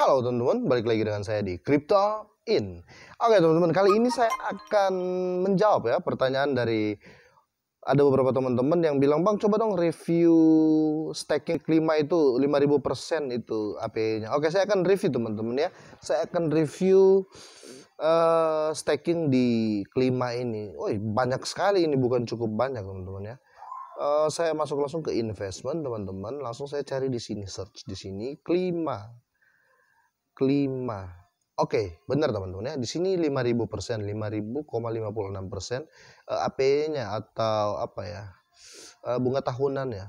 Halo teman-teman, balik lagi dengan saya di Crypto In. Oke teman-teman, kali ini saya akan menjawab ya pertanyaan dari ada beberapa teman-teman yang bilang, "Bang, coba dong review staking kelima itu 5000% itu AP-nya." Oke, saya akan review teman-teman ya. Saya akan review uh, staking di kelima ini. Woi, banyak sekali ini bukan cukup banyak teman-teman ya. Uh, saya masuk langsung ke investment teman-teman langsung saya cari di sini search di sini kelima 5. Oke, okay, benar teman-teman ya. Di sini 5000 persen, 5000,56 persen eh, AP-nya atau apa ya eh, bunga tahunan ya.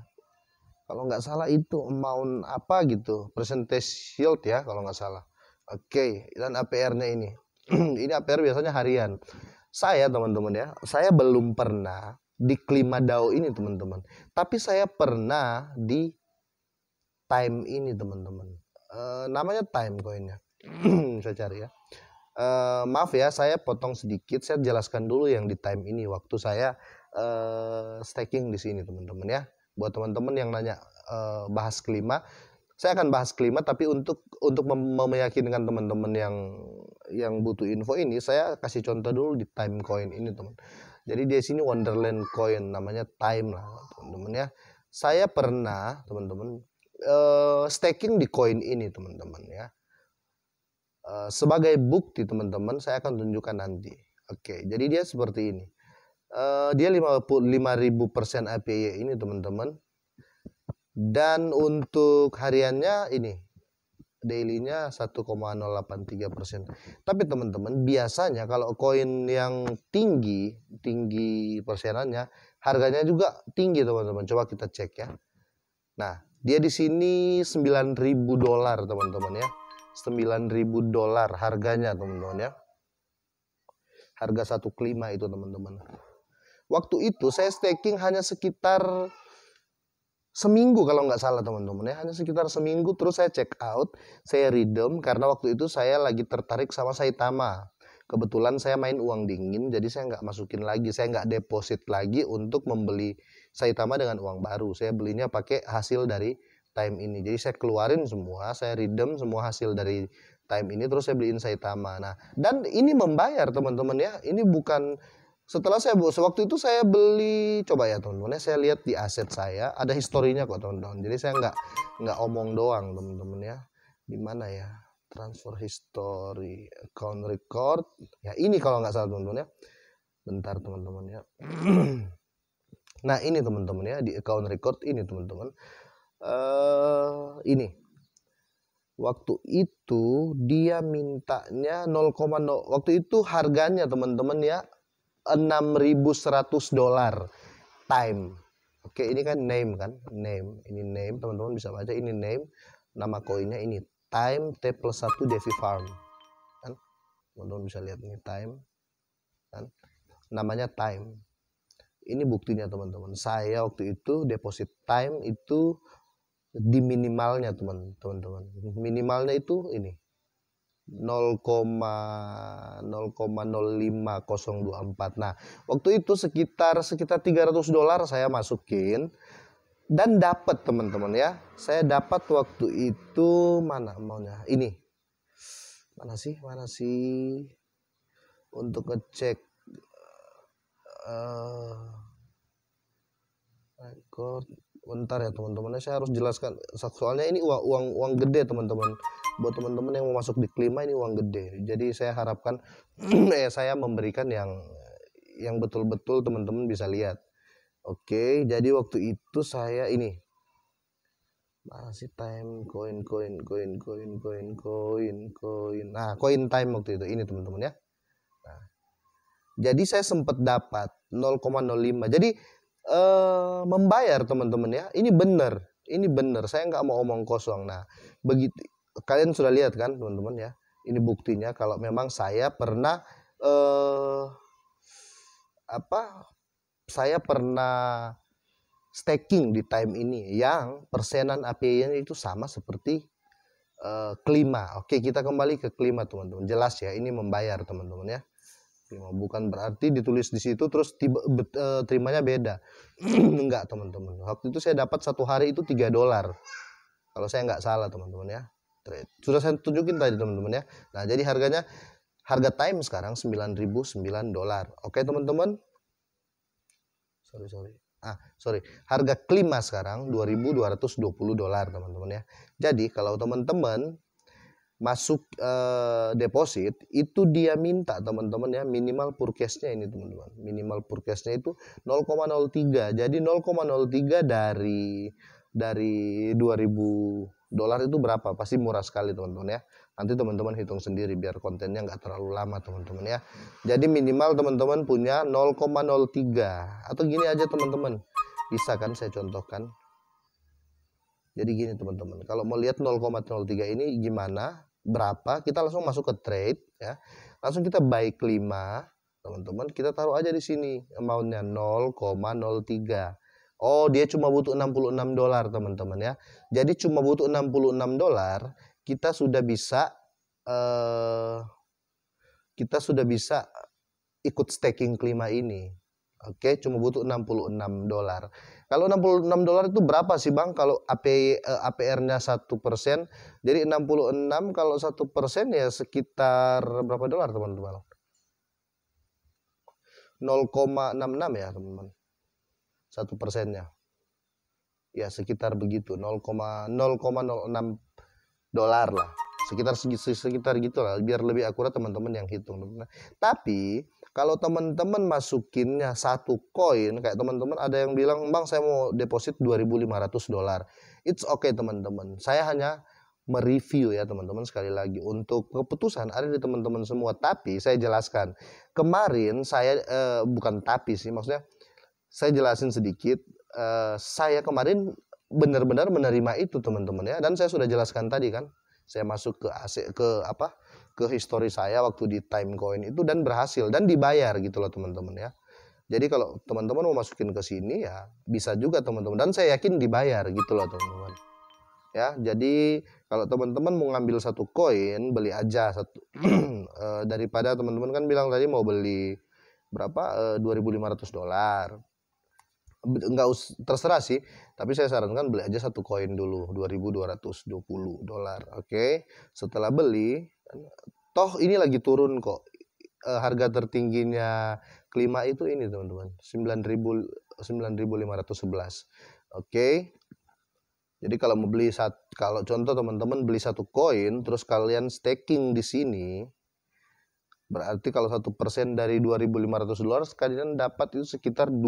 Kalau nggak salah itu amount apa gitu, percentage yield ya kalau nggak salah. Oke, okay, dan APR-nya ini. ini APR biasanya harian. Saya teman-teman ya, saya belum pernah di klima DAO ini teman-teman. Tapi saya pernah di time ini teman-teman Eh, namanya time koinnya hmm. saya cari ya uh, maaf ya saya potong sedikit saya jelaskan dulu yang di time ini waktu saya uh, staking di sini teman-teman ya buat teman-teman yang nanya uh, bahas kelima saya akan bahas kelima tapi untuk untuk meyakinkan teman-teman yang yang butuh info ini saya kasih contoh dulu di time coin ini teman jadi di sini wonderland coin namanya time lah teman-teman ya saya pernah teman-teman Eh, staking di koin ini teman-teman ya. Eh, sebagai bukti teman-teman saya akan tunjukkan nanti. Oke, jadi dia seperti ini. Uh, dia 55.000% APY ini teman-teman. Dan untuk hariannya ini dailynya 1,083%. Tapi teman-teman biasanya kalau koin yang tinggi, tinggi persenannya, harganya juga tinggi teman-teman. Coba kita cek ya. Nah, dia di sini 9000 dolar, teman-teman ya. 9000 dolar harganya, teman-teman ya. Harga satu kelima itu, teman-teman. Waktu itu saya staking hanya sekitar seminggu kalau nggak salah teman-teman ya hanya sekitar seminggu terus saya check out saya redeem karena waktu itu saya lagi tertarik sama Saitama kebetulan saya main uang dingin jadi saya nggak masukin lagi saya nggak deposit lagi untuk membeli Saitama dengan uang baru saya belinya pakai hasil dari time ini jadi saya keluarin semua saya redeem semua hasil dari time ini terus saya beliin Saitama nah dan ini membayar teman-teman ya ini bukan setelah saya sewaktu itu saya beli coba ya teman-teman ya saya lihat di aset saya ada historinya kok teman-teman jadi saya nggak nggak omong doang teman-teman ya di mana ya transfer history account record ya ini kalau nggak salah teman-teman ya bentar teman-teman ya nah ini teman-teman ya di account record ini teman-teman uh, ini waktu itu dia mintanya 0,0 waktu itu harganya teman-teman ya 6.100 dolar time oke ini kan name kan name ini name teman-teman bisa baca ini name nama koinnya ini time T plus 1 Devi Farm kan teman-teman bisa lihat ini time kan namanya time ini buktinya teman-teman saya waktu itu deposit time itu di minimalnya teman-teman minimalnya itu ini 0,05024. Nah, waktu itu sekitar sekitar 300 dolar saya masukin dan dapat teman-teman ya saya dapat waktu itu mana maunya ini mana sih mana sih untuk ngecek uh, record bentar ya teman-teman ya. saya harus jelaskan soalnya ini uang uang uang gede teman-teman buat teman-teman yang mau masuk di kelima ini uang gede jadi saya harapkan eh saya memberikan yang yang betul-betul teman-teman bisa lihat Oke, jadi waktu itu saya ini masih time koin koin koin koin koin koin koin. Nah, koin time waktu itu ini teman-teman ya. Nah, jadi saya sempat dapat 0,05. Jadi eh, membayar teman-teman ya. Ini benar, ini benar. Saya nggak mau omong kosong. Nah, begitu kalian sudah lihat kan teman-teman ya. Ini buktinya kalau memang saya pernah eh, apa saya pernah staking di time ini yang persenan API-nya itu sama seperti uh, eh, kelima. Oke, kita kembali ke kelima teman-teman. Jelas ya, ini membayar teman-teman ya. bukan berarti ditulis di situ terus tiba, bet, uh, terimanya beda. enggak teman-teman. Waktu itu saya dapat satu hari itu 3 dolar. Kalau saya enggak salah teman-teman ya. Trade. Sudah saya tunjukin tadi teman-teman ya. Nah, jadi harganya harga time sekarang 9.009 dolar. Oke teman-teman, sorry sorry ah sorry harga kelima sekarang 2.220 dolar teman-teman ya jadi kalau teman-teman masuk e, deposit itu dia minta teman-teman ya minimal purchase-nya ini teman-teman minimal purchase-nya itu 0,03 jadi 0,03 dari dari 2000 dolar itu berapa pasti murah sekali teman-teman ya Nanti teman-teman hitung sendiri biar kontennya nggak terlalu lama teman-teman ya. Jadi minimal teman-teman punya 0,03 atau gini aja teman-teman. Bisa kan saya contohkan. Jadi gini teman-teman, kalau mau lihat 0,03 ini gimana, berapa, kita langsung masuk ke trade ya. Langsung kita buy 5, teman-teman, kita taruh aja di sini amountnya 0,03. Oh, dia cuma butuh 66 dolar, teman-teman ya. Jadi cuma butuh 66 dolar, kita sudah bisa uh, kita sudah bisa ikut staking kelima ini. Oke, okay, cuma butuh 66 dolar. Kalau 66 dolar itu berapa sih Bang kalau AP uh, eh, APR-nya 1%? Jadi 66 kalau 1% ya sekitar berapa dolar teman-teman? 0,66 ya teman-teman. 1 persennya. Ya sekitar begitu, 0,06 dolar lah sekitar sekitar gitu lah biar lebih akurat teman-teman yang hitung tapi kalau teman-teman masukinnya satu koin kayak teman-teman ada yang bilang bang saya mau deposit 2.500 dolar it's okay teman-teman saya hanya mereview ya teman-teman sekali lagi untuk keputusan ada di teman-teman semua tapi saya jelaskan kemarin saya eh, bukan tapi sih maksudnya saya jelasin sedikit eh, saya kemarin benar-benar menerima itu teman-teman ya dan saya sudah jelaskan tadi kan saya masuk ke AC, ke apa ke histori saya waktu di time coin itu dan berhasil dan dibayar gitu loh teman-teman ya jadi kalau teman-teman mau masukin ke sini ya bisa juga teman-teman dan saya yakin dibayar gitu loh teman-teman ya jadi kalau teman-teman mau ngambil satu koin beli aja satu eh, daripada teman-teman kan bilang tadi mau beli berapa 2.500 eh, dolar nggak us terserah sih tapi saya sarankan beli aja satu koin dulu 2220 dolar oke okay? setelah beli toh ini lagi turun kok e, harga tertingginya kelima itu ini teman-teman 9511 oke okay? jadi kalau mau beli saat kalau contoh teman-teman beli satu koin terus kalian staking di sini berarti kalau satu persen dari 2.500 dolar kalian dapat itu sekitar 2,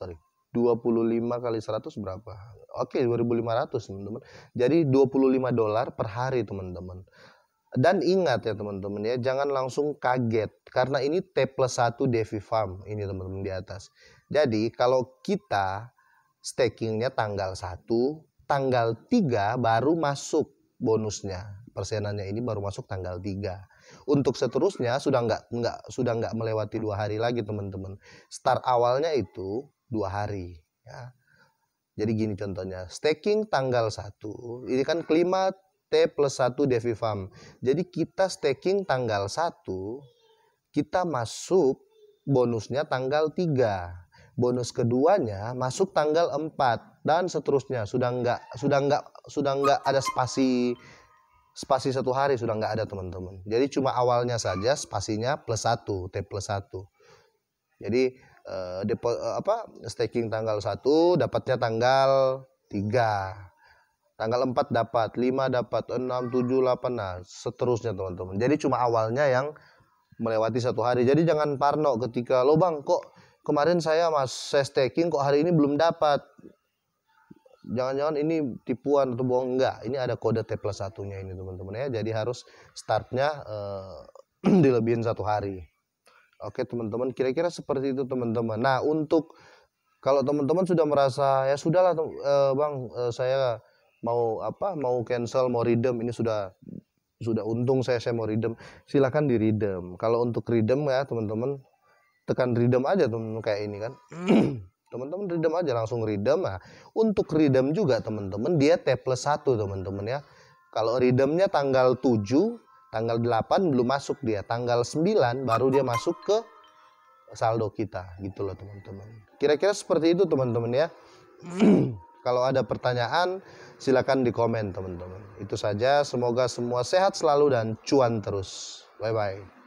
sorry 25 kali 100 berapa? Oke, okay, 2500 teman-teman. Jadi 25 dolar per hari teman-teman. Dan ingat ya teman-teman ya, jangan langsung kaget karena ini T plus 1 Devi Farm ini teman-teman di atas. Jadi kalau kita stakingnya tanggal 1, tanggal 3 baru masuk bonusnya. Persenannya ini baru masuk tanggal 3 untuk seterusnya sudah nggak nggak sudah nggak melewati dua hari lagi teman-teman. Start awalnya itu dua hari. Ya. Jadi gini contohnya, staking tanggal 1, ini kan kelima T plus 1 farm, Jadi kita staking tanggal 1, kita masuk bonusnya tanggal 3 bonus keduanya masuk tanggal 4 dan seterusnya sudah enggak sudah enggak sudah enggak ada spasi spasi satu hari sudah enggak ada teman-teman jadi cuma awalnya saja spasinya plus satu t plus satu jadi uh, depo, eh, apa staking tanggal 1 dapatnya tanggal 3 tanggal 4 dapat 5 dapat 6 7 8 nah seterusnya teman-teman jadi cuma awalnya yang melewati satu hari jadi jangan parno ketika lo bang kok kemarin saya mas saya staking kok hari ini belum dapat jangan-jangan ini tipuan atau bohong enggak ini ada kode T plus satunya ini teman-teman ya jadi harus startnya uh, dilebihin satu hari Oke teman-teman, kira-kira seperti itu teman-teman. Nah untuk kalau teman-teman sudah merasa ya sudahlah eh, bang eh, saya mau apa mau cancel mau redeem ini sudah sudah untung saya saya mau redeem silahkan di redeem kalau untuk redeem ya teman-teman tekan redeem aja teman-teman kayak ini kan hmm. teman-teman redeem aja langsung redeem nah untuk redeem juga teman-teman dia T plus 1 teman-teman ya kalau redeemnya tanggal 7 Tanggal 8 belum masuk dia, tanggal 9 baru dia masuk ke saldo kita gitu loh teman-teman. Kira-kira seperti itu teman-teman ya. Kalau ada pertanyaan silakan di komen teman-teman. Itu saja, semoga semua sehat selalu dan cuan terus. Bye bye.